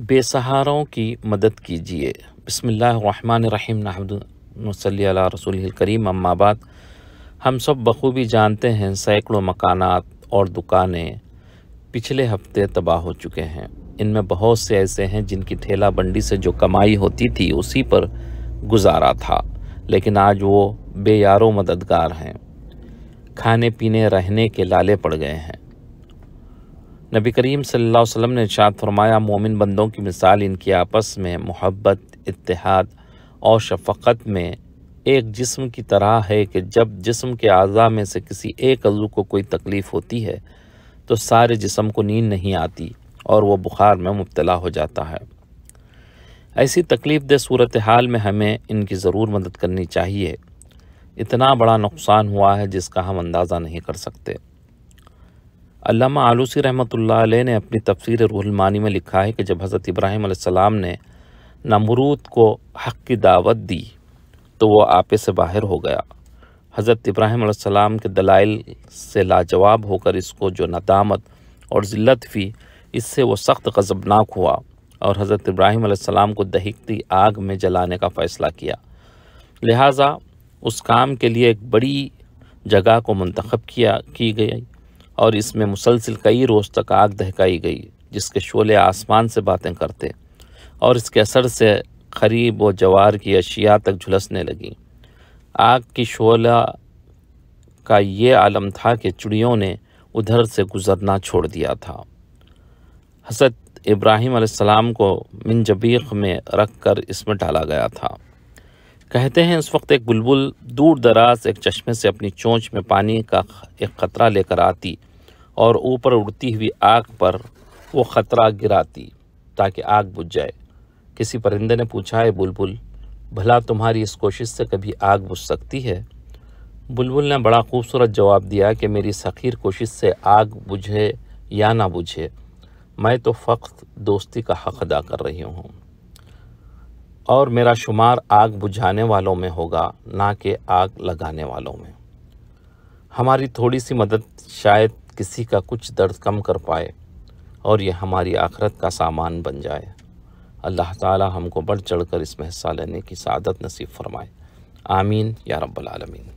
बेसहारों की मदद कीजिए बसमीम नहमदल रसूल करीम अम्माबाद हम सब बखूबी जानते हैं सैकड़ों मकानात और दुकानें पिछले हफ्ते तबाह हो चुके हैं इनमें बहुत से ऐसे हैं जिनकी ठेला बंडी से जो कमाई होती थी उसी पर गुजारा था लेकिन आज वो बेयारों मददगार हैं खाने पीने रहने के लाले पड़ गए हैं नबी करीम सल्लल्लाहु अलैहि वसल्लम ने इरशाद फरमाया मोमिन बंदों की मिसाल इनकी आपस में मोहब्बत इत्तेहाद और शफक़त में एक जिस्म की तरह है कि जब जिस्म के अज़ा में से किसी एक अज़ू को कोई तकलीफ़ होती है तो सारे जिस्म को नींद नहीं आती और वह बुखार में मुबला हो जाता है ऐसी तकलीफ़ दह सूरत हाल में हमें इनकी ज़रूर मदद करनी चाहिए इतना बड़ा नुकसान हुआ है जिसका हम अंदाज़ा नहीं कर सकते अल्लामा आलूसी रहमत ने अपनी तफसीर रूहलमानी में लिखा है कि जब हज़रत इब्राहिम सलाम ने नमरूद को हक़ की दावत दी तो वह आपे से बाहर हो गया हज़रत इब्राहिम सलाम के दलाइल से लाजवाब होकर इसको जो नदामत और ज़िल्लत हुई इससे वो सख्त गज़बनाक हुआ और हज़रत इब्राहिम सलाम को दहकती आग में जलाने का फ़ैसला किया लिहाजा उस काम के लिए एक बड़ी जगह को मंतखब किया की गई और इसमें मुसलसिल कई रोज़ तक आग दहकाई गई जिसके शोले आसमान से बातें करते और इसके असर से खरीब व जवार की अशिया तक झुलसने लगी आग की शोला का ये आलम था कि चिड़ियों ने उधर से गुज़रना छोड़ दिया था हसरत इब्राहिम को मिनजबीख जबीक में रख कर इसमें डाला गया था कहते हैं उस वक्त एक बुलबुल दूर दराज एक चश्मे से अपनी चोंच में पानी का एक ख़तरा लेकर आती और ऊपर उड़ती हुई आग पर वो ख़तरा गिराती ताकि आग बुझ जाए किसी परिंदे ने पूछा है बुलबुल भला तुम्हारी इस कोशिश से कभी आग बुझ सकती है बुलबुल ने बड़ा खूबसूरत जवाब दिया कि मेरी सखीर कोशिश से आग बुझे या ना बुझे मैं तो फ़क्त दोस्ती का हक अदा कर रही हूँ और मेरा शुमार आग बुझाने वालों में होगा ना कि आग लगाने वालों में हमारी थोड़ी सी मदद शायद किसी का कुछ दर्द कम कर पाए और यह हमारी आखरत का सामान बन जाए अल्लाह ताला हमको बढ़ चढ़कर इसमें हिस्सा लेने की सादत नसीब फरमाए आमीन या रब्बल आलमीन